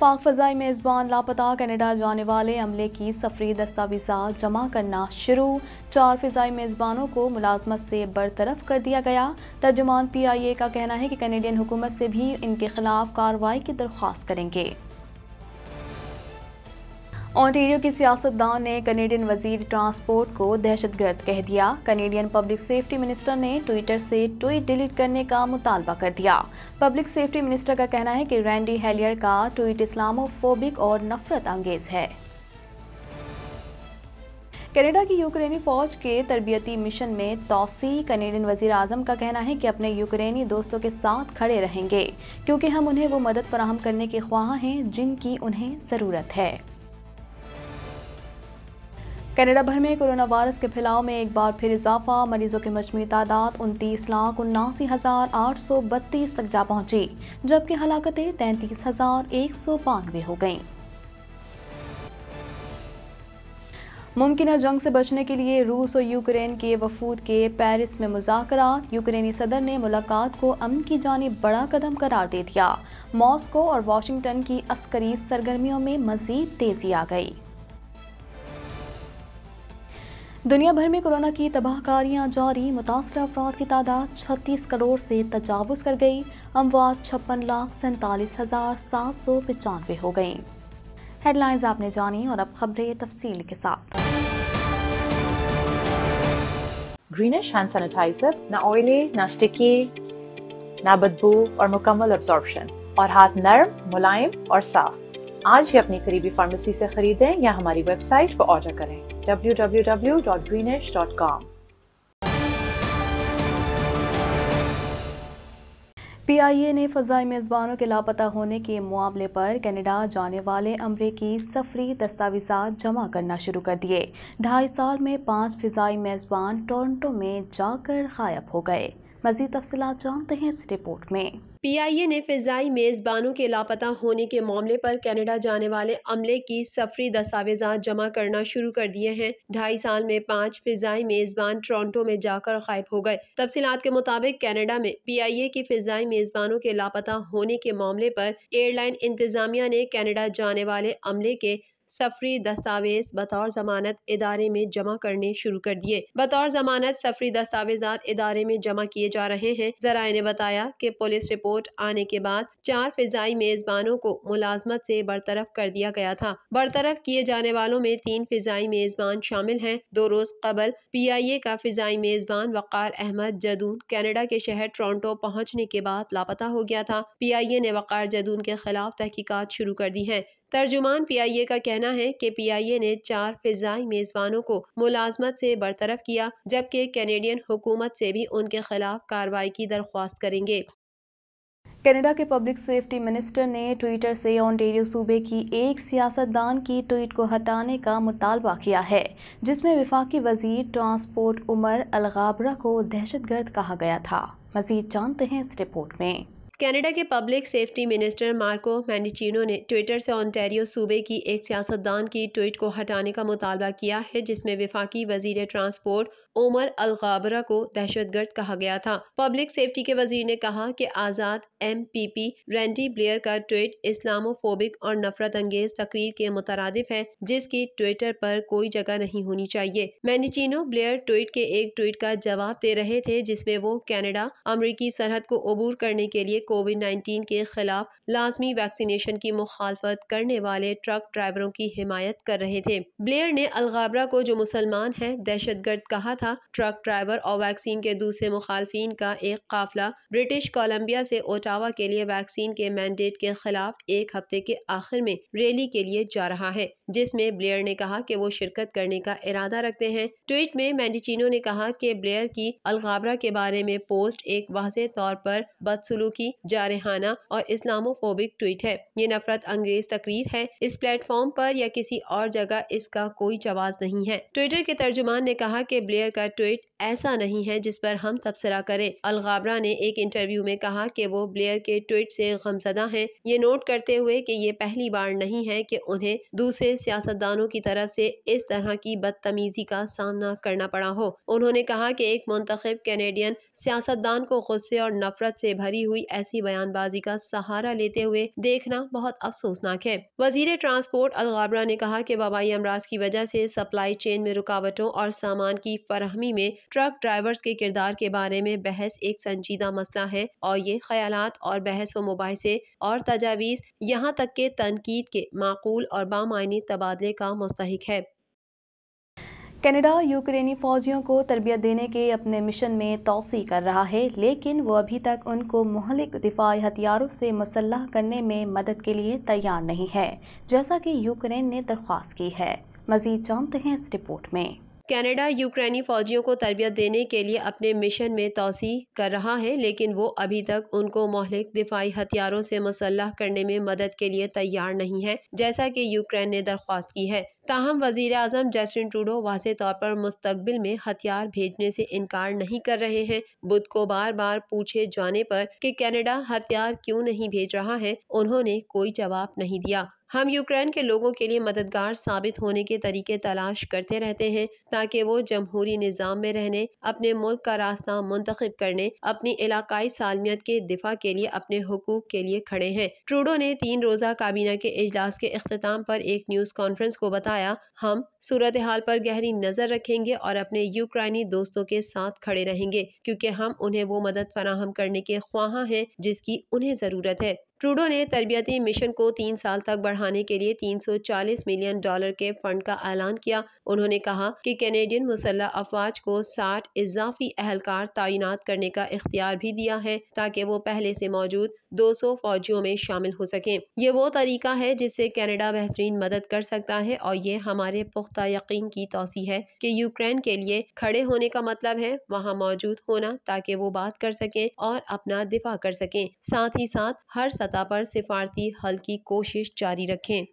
पाक फजाई मेज़बान लापता कनाडा जाने वाले अमले की सफरी दस्तावेजा जमा करना शुरू चार फजाई मेज़बानों को मुलाजमत से बरतरफ कर दिया गया तर्जमान पी आई ए का कहना है कि कैनेडियन हुकूमत से भी इनके खिलाफ कार्रवाई की दरख्वास्त करेंगे ऑन्टेरियो की सियासतदान ने कनेडियन वजीर ट्रांसपोर्ट को दहशतगर्द कह दिया कनेडियन पब्लिक सेफ्टी मिनिस्टर ने ट्विटर से ट्वीट डिलीट करने का मुतालबा कर दिया पब्लिक सेफ्टी मिनिस्टर का कहना है कि रैंडी हेलियर का ट्वीट इस्लामोफोबिक और नफरत अंगेज है कनेडा की यूक्रेनी फौज के तरबियती मिशन में तोसी कनेडियन वजीर आजम का कहना है कि अपने यूक्रेनी दोस्तों के साथ खड़े रहेंगे क्योंकि हम उन्हें वो मदद फराहम करने के ख्वाह हैं जिनकी उन्हें ज़रूरत है कनाडा भर में कोरोना वायरस के फैलाव में एक बार फिर इजाफा मरीजों की मजमू तादाद उनतीस लाख उन्नासी हज़ार आठ सौ बत्तीस तक जा पहुंची जबकि हलाकतें तैंतीस हज़ार एक सौ बानवे हो गईं मुमकिन जंग से बचने के लिए रूस और यूक्रेन के वफूद के पेरिस में मुजाकर यूक्रेनी सदर ने मुलाकात को अमन की जाने बड़ा कदम करार दे दिया मॉस्को और वाशिंगटन की अस्करी सरगर्मियों में मजीद तेजी आ गई दुनिया भर में कोरोना की तबाहकारियां जारी मुतासर अफराद की तादाद छत्तीस करोड़ से तजावज़ कर गई अमवात छप्पन लाख सैंतालीस हज़ार सात सौ पचानवे हो गई हेडलाइंस आपने जानी और अब खबरें तफसील के साथ ग्रीनिश हैंड सैनिटाइजर ना ऑयली ना स्टिकी ना बदबू और मुकम्मल अब्जॉर्बशन और हाथ नरम मुलायम और साफ आज ही अपनी करीबी फार्मेसी से खरीदें या हमारी वेबसाइट पर ऑर्डर करें www.greenish.com पीआईए ने फ़जाई मेज़बानों के लापता होने के मामले पर कनाडा जाने वाले अमरीकी सफरी दस्तावेजा जमा करना शुरू कर दिए ढाई साल में पांच फ़जाई मेज़बान टोरंटो में जाकर गायब हो गए मजीद तफसी जानते हैं इस रिपोर्ट में पी आई ए ने फ़िज़ाई मेज़बानों के लापता होने के मामले पर कनाडा जाने वाले अमले की सफरी दस्तावेजा जमा करना शुरू कर दिए हैं ढाई साल में पाँच फ़िज़ाई मेज़बान टोरंटो में जाकर गायब हो गए तफसीत के मुताबिक कनाडा में पी आई ए की फ़िज़ाई मेज़बानों के लापता होने के मामले पर एयरलाइन इंतजामिया ने कनाडा जाने वाले अमले के सफरी दस्तावेज बतौर जमानत इदारे में जमा करने शुरू कर दिए बतौर जमानत सफरी दस्तावेजा इदारे में जमा किए जा रहे हैं जराये ने बताया की पुलिस रिपोर्ट आने के बाद चार फिजाई मेजबानों को मुलाजमत से बरतरफ कर दिया गया था बरतरफ किए जाने वालों में तीन फिजाई मेजबान शामिल हैं दो रोज कबल पी आई ए का फिजाई मेजबान वक़ार अहमद जदून कैनेडा के शहर टोरटो पहुँचने के बाद लापता हो गया था पी आई ए ने वक़ार जदून के खिलाफ तहकीकत शुरू कर दी है तर्जुमान पीआईए का कहना है कि पीआईए ने चार फिजाई मेजबानों को मुलाजमत से बरतरफ किया जबकि कैनेडियन हुकूमत से भी उनके खिलाफ कार्रवाई की दरख्वास्त करेंगे कनाडा के पब्लिक सेफ्टी मिनिस्टर ने ट्विटर से ऑनटेरियो सूबे की एक सियासतदान की ट्वीट को हटाने का मुतालबा किया है जिसमें विफाकी वजीर ट्रांसपोर्ट उमर अलगाबरा को दहशतगर्द कहा गया था मजीद जानते हैं इस रिपोर्ट में कनाडा के public safety minister Marco Mendicino ने ट्विटर से ओंटेरियो सूबे की एक सियासतदान की ट्वीट को हटाने का मुतालबा किया है जिसमें विफाकी वजीर ट्रांसपोर्ट उमर गाबरा को दहशतगर्द कहा गया था पब्लिक सेफ्टी के वजीर ने कहा कि आज़ाद M P P Randy Blair का ट्वीट इस्लामोफोबिक और नफरत अंगेज तकरीर के मुतरद है जिसकी ट्विटर पर कोई जगह नहीं होनी चाहिए मैनिचिनो ब्लेयर ट्वीट के एक ट्वीट का जवाब दे रहे थे जिसमे वो कैनेडा अमरीकी सरहद को अबूर करने के लिए कोविड नाइन्टीन के खिलाफ लाजमी वैक्सीनेशन की मुखालफत करने वाले ट्रक ड्राइवरों की हिमायत कर रहे थे ब्लेयर ने अलगाबरा को जो मुसलमान है दहशतगर्द कहा था था ट्रक ड्राइवर और वैक्सीन के दूसरे मुखालफन का एक काफिला ब्रिटिश कोलम्बिया से ओटावा के लिए वैक्सीन के मैंडेट के खिलाफ एक हफ्ते के आखिर में रैली के लिए जा रहा है जिसमें ब्लेयर ने कहा कि वो शिरकत करने का इरादा रखते हैं ट्वीट में मैंडिचिनो ने कहा कि ब्लेयर की अलगाबरा के बारे में पोस्ट एक वाज तौर पर बदसलूकी जारहाना और इस्लामोफोबिक ट्वीट है ये नफरत अंग्रेज तकरीर है इस प्लेटफॉर्म पर या किसी और जगह इसका कोई जवाब नहीं है ट्विटर के तर्जुमान ने कहा कि ब्लेयर America to it ऐसा नहीं है जिस पर हम तबसरा करें अलगाबरा ने एक इंटरव्यू में कहा कि वो ब्लेयर के ट्वीट से गमजदा हैं ये नोट करते हुए कि ये पहली बार नहीं है कि उन्हें दूसरे सियासतदानों की तरफ से इस तरह की बदतमीजी का सामना करना पड़ा हो उन्होंने कहा कि एक मंतखब कैनेडियन सियासतदान को गुस्से और नफरत से भरी हुई ऐसी बयानबाजी का सहारा लेते हुए देखना बहुत अफसोसनाक है वजीर ट्रांसपोर्ट अलगाबरा ने कहा कि वबाई अमराज की वजह से सप्लाई चेन में रुकावटों और सामान की फरहमी में ट्रक ड्राइवर्स के किरदार के बारे में बहस एक संजीदा मसला है और ये ख्याल और बहस व मुबासे और तजावीज़ यहाँ तक के तनकीद के माकूल और बामायनी तबादले का मस्तक है कनाडा यूक्रेनी फौजियों को तरबियत देने के अपने मिशन में तोसी कर रहा है लेकिन वो अभी तक उनको महलिक दिफाई हथियारों से मुसलह करने में मदद के लिए तैयार नहीं है जैसा कि यूक्रेन ने दरख्वास्त की है मजीद जानते हैं इस रिपोर्ट में कनाडा यूक्रेनी फौजियों को तरबियत देने के लिए अपने मिशन में तोसी कर रहा है लेकिन वो अभी तक उनको मोहलिक दिफाई हथियारों से मसलह करने में मदद के लिए तैयार नहीं है जैसा कि यूक्रेन ने दरख्वास्त की है ताहम वजीर अजम जस्टिन ट्रूडो वाज तौर पर मुस्तबिल में हथियार भेजने से इनकार नहीं कर रहे हैं बुध को बार बार पूछे जाने पर कि कनाडा हथियार क्यों नहीं भेज रहा है उन्होंने कोई जवाब नहीं दिया हम यूक्रेन के लोगों के लिए मददगार साबित होने के तरीके तलाश करते रहते हैं ताकि वो जमहूरी निज़ाम में रहने अपने मुल्क का रास्ता मुंतखब करने अपनी इलाकई सालमियत के दिफा के लिए अपने हकूक के लिए खड़े हैं ट्रूडो ने तीन रोज़ा काबीना के अजलास के अख्ताम पर एक न्यूज़ कॉन्फ्रेंस को बताया बताया हम सूरत हाल पर गहरी नजर रखेंगे और अपने यूक्राइनी दोस्तों के साथ खड़े रहेंगे क्योंकि हम उन्हें वो मदद फराहम करने के ख्वाहा हैं जिसकी उन्हें ज़रूरत है ट्रूडो ने तरबियती मिशन को तीन साल तक बढ़ाने के लिए 340 मिलियन डॉलर के फंड का ऐलान किया उन्होंने कहा कि कैनेडियन मुसल्ह अफवाज को 60 इजाफी अहलकार तैनात करने का इख्तियार भी दिया है ताकि वो पहले से मौजूद 200 फौजियों में शामिल हो सकें ये वो तरीका है जिससे कनाडा बेहतरीन मदद कर सकता है और ये हमारे पुख्ता यकीन की तोसी है कि यूक्रेन के लिए खड़े होने का मतलब है वहाँ मौजूद होना ताकि वो बात कर सकें और अपना दिफा कर सकें साथ ही साथ हर सतह पर सिफारती हल की कोशिश जारी रखें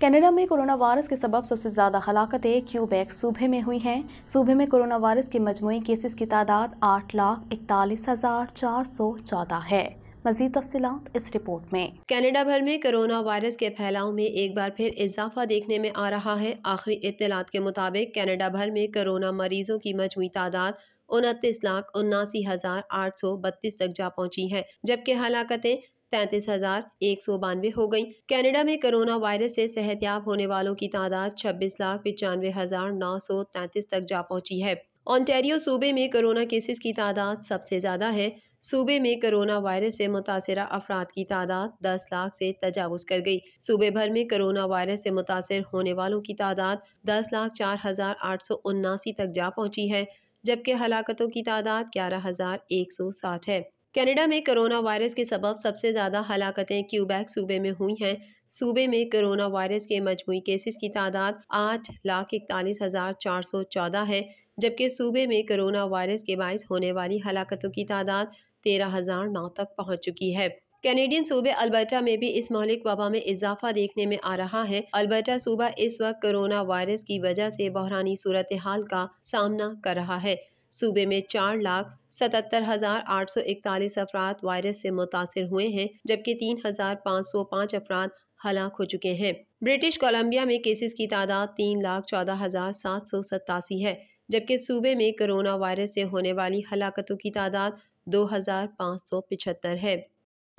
कनाडा में कोरोना वायरस के सबब सबसे ज़्यादा हलाकतें क्यूबैक सूबे में हुई हैं सूबे में कोरोना वायरस के मजमू केसेस की तादाद आठ लाख इकतालीस हज़ार चार सौ चौदह है मजीद तफसीत इस रिपोर्ट में कनाडा भर में कोरोना वायरस के फैलाव में एक बार फिर इजाफा देखने में आ रहा है आखिरी इतलात के मुताबिक कनाडा भर में कोरोना मरीजों की मजमू तादाद उनतीस लाख उन्नासी हज़ार आठ सौ बत्तीस तक जा पहुंची है जबकि हलाकतें तैंतीस हजार एक सौ बानवे हो गई कैनेडा में कोरोना वायरस से सेहतियाब होने वालों की तादाद छब्बीस लाख पचानवे हजार नौ सौ तैंतीस तक जा पहुंची है ऑन्टेरियो सूबे में कोरोना केसेस की तादाद सबसे ज़्यादा है सूबे में कोरोना वायरस से मुतासर अफराद की तादाद दस लाख से तजावज़ कर गई सूबे भर में कोरोना वायरस से मुतासर होने वालों की तादाद दस लाख चार हज़ार आठ सौ उन्नासी तक जा पहुंची है जबकि हलाकतों की तादाद ग्यारह हज़ार एक सौ साठ है कनाडा में कोरोना वायरस के सबब सबसे ज़्यादा हलाकतें क्यूबैक सूबे में हुई हैं सूबे में कोरोना वायरस के मजमू केसेस की तादाद आठ लाख इकतालीस हज़ार चार सौ चौदह है जबकि सूबे में कोरोना वायरस के बायस होने वाली हलाकतों की तादाद तेरह हज़ार नौ तक पहुँच चुकी है कैनेडियन सूबे अल्बर्टा में भी इस मौलिक वबा में इजाफा देखने में आ रहा है अल्बर्टा सूबा इस वक्त कोरोना वायरस की वजह से बहरानी सूरत हाल का सामना कर रहा है सूबे में चार लाख सतहत्तर हजार आठ सौ इकतालीस अफराद वायरस से मुतासर हुए हैं जबकि तीन हजार पाँच सौ पाँच अफराद हलाक हो चुके हैं ब्रिटिश कोलम्बिया में केसेस की तादाद तीन लाख चौदह हजार सात सौ सतासी है जबकि सूबे में कोरोना वायरस से होने वाली हलाकतों की तादाद दो हजार पाँच सौ पिछहत्तर है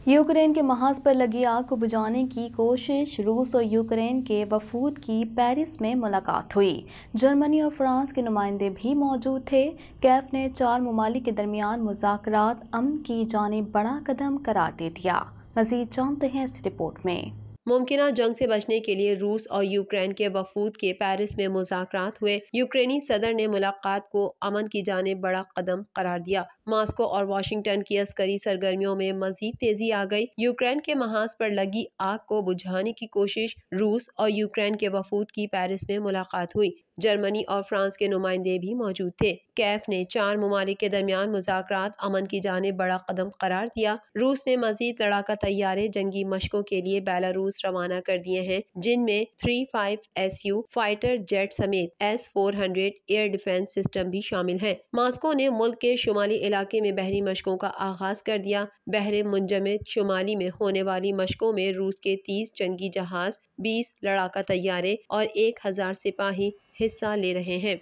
यूक्रेन के महाज पर लगी आग को बुझाने की कोशिश रूस और यूक्रेन के वफूद की पेरिस में मुलाकात हुई जर्मनी और फ्रांस के नुमाइंदे भी मौजूद थे कैफ ने चार ममालिक के दरमियान मुजाकर अमन की जाने बड़ा कदम करार दे दिया मजीद जानते हैं इस रिपोर्ट में मुमकिन जंग से बचने के लिए रूस और यूक्रेन के वफूद के पेरिस में मुजात हुए यूक्रेनी सदर ने मुलाकात को अमन की जाने बड़ा कदम करार दिया मास्को और वाशिंगटन की अस्करी सरगर्मियों में मजीद तेजी आ गई यूक्रेन के महाज पर लगी आग को बुझाने की कोशिश रूस और यूक्रेन के वफूद की पेरिस में मुलाकात हुई जर्मनी और फ्रांस के नुमाइंदे भी मौजूद थे कैफ ने चार ममालिक के दरमियान मुजात अमन की जानब बड़ा कदम करार दिया रूस ने मजीद लड़ाका तैयारे जंगी मशकों के लिए बेलारूस रवाना कर दिए हैं जिनमें three five S U fighter jet समेत S four hundred air defence system भी शामिल है मास्को ने मुल्क के शुमाली इलाके इलाके में बहरी मशकों का आगाज़ कर दिया बहर मुंजमद शुमाली में होने वाली मशकों में रूस के तीस जंगी जहाज़ बीस लड़ाका तैयारे और एक हज़ार सिपाही हिस्सा ले रहे हैं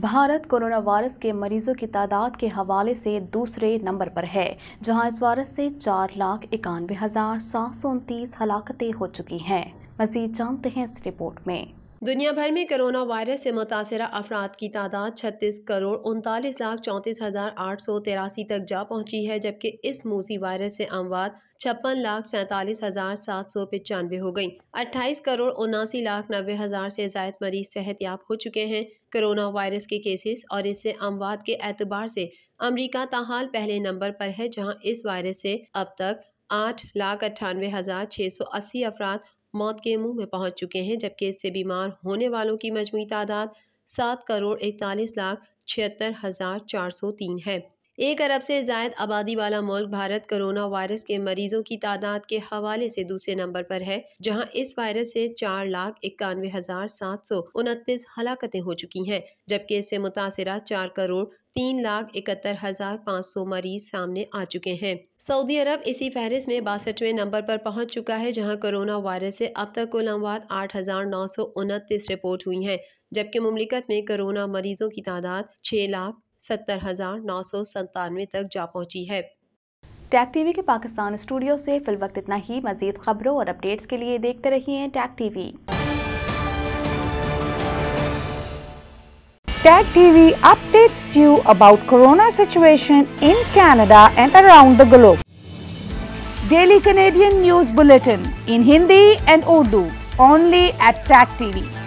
भारत कोरोना वायरस के मरीजों की तादाद के हवाले से दूसरे नंबर पर है जहां इस वायरस से चार लाख इक्यानवे हज़ार सात सौ उनतीस हलाकते हो चुकी हैं मजीद जानते हैं इस रिपोर्ट में दुनिया भर में कोरोना वायरस से मुतासर अफराद की तादाद छत्तीस करोड़ उनतालीस लाख चौंतीस हज़ार आठ सौ तिरासी तक जा पहुंची है जबकि इस मूसी वायरस से अमवात छप्पन लाख सैंतालीस हज़ार सात सौ पचानवे हो गई अट्ठाईस करोड़ उनासी लाख नबे हज़ार से जायद मरीज सेहत याब हो चुके हैं कोरोना वायरस के केसेस और इससे अमवात के एतबार से अमरीका ताहाल पहले नंबर पर है जहाँ इस वायरस से अब तक आठ लाख अट्ठानवे हज़ार छः सौ अस्सी अफराद मौत के मुंह में पहुंच चुके हैं जबकि इससे बीमार होने वालों की मजमू तादाद सात करोड़ इकतालीस लाख छिहत्तर हज़ार चार सौ तीन है एक अरब से जायद आबादी वाला मुल्क भारत कोरोना वायरस के मरीजों की तादाद के हवाले से दूसरे नंबर पर है जहां इस वायरस से चार लाख इक्यानवे हजार सात सौ उनतीस हलाकतें हो चुकी हैं जबकि इससे मुतासर चार करोड़ तीन लाख इकहत्तर हजार पाँच सौ मरीज सामने आ चुके हैं सऊदी अरब इसी फहरिस्त में बासठवें नंबर पर पहुंच चुका है जहां कोरोना वायरस से अब तक कुल अमवात आठ हजार नौ सौ उनतीस रिपोर्ट हुई हैं जबकि ममलिकत में कोरोना मरीजों की तादाद छः लाख सत्तर हजार नौ सौ संतानवे तक जा पहुंची है टैक टीवी के पाकिस्तान स्टूडियो से फिल वक्त इतना ही मजीद खबरों और अपडेट्स के लिए देखते रहिए Tac TV Tac TV updates you about corona situation in Canada and around the globe daily Canadian news bulletin in Hindi and Urdu only at Tac TV